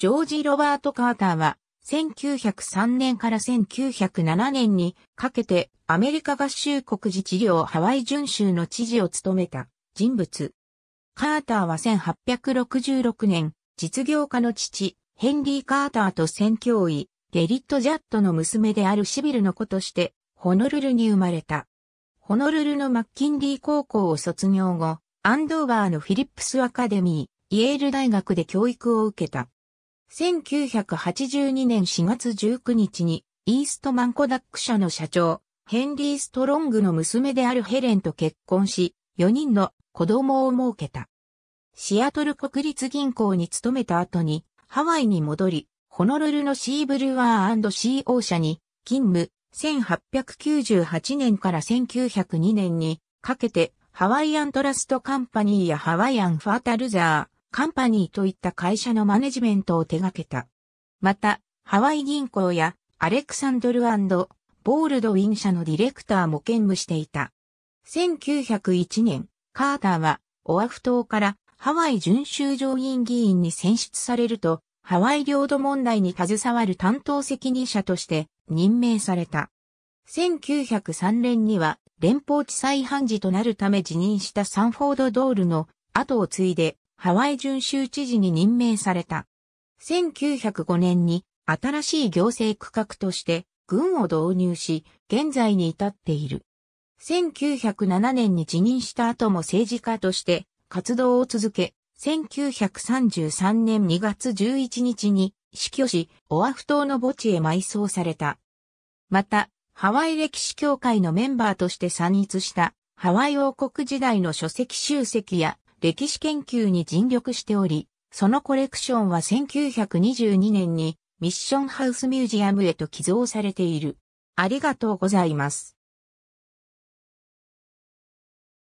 ジョージ・ロバート・カーターは、1903年から1907年にかけてアメリカ合衆国自治領ハワイ準州の知事を務めた人物。カーターは1866年、実業家の父、ヘンリー・カーターと宣教医、デリット・ジャットの娘であるシビルの子として、ホノルルに生まれた。ホノルルのマッキンリー高校を卒業後、アンドーバーのフィリップス・アカデミー、イェール大学で教育を受けた。1982年4月19日に、イーストマンコダック社の社長、ヘンリー・ストロングの娘であるヘレンと結婚し、4人の子供を設けた。シアトル国立銀行に勤めた後に、ハワイに戻り、ホノルルのシーブルワーシーオー社に勤務、1898年から1902年にかけて、ハワイアントラストカンパニーやハワイアンファータルザー、カンパニーといった会社のマネジメントを手掛けた。また、ハワイ銀行やアレクサンドルボールドウィン社のディレクターも兼務していた。1901年、カーターはオアフ島からハワイ準州上院議員に選出されると、ハワイ領土問題に携わる担当責任者として任命された。1903年には連邦地裁判事となるため辞任したサンフォード・ドールの後を継いでハワイ巡州知事に任命された。1905年に新しい行政区画として軍を導入し、現在に至っている。1907年に辞任した後も政治家として活動を続け、1933年2月11日に死去し、オアフ島の墓地へ埋葬された。また、ハワイ歴史協会のメンバーとして参立した、ハワイ王国時代の書籍集積や歴史研究に尽力しており、そのコレクションは1922年にミッションハウスミュージアムへと寄贈されている。ありがとうございます。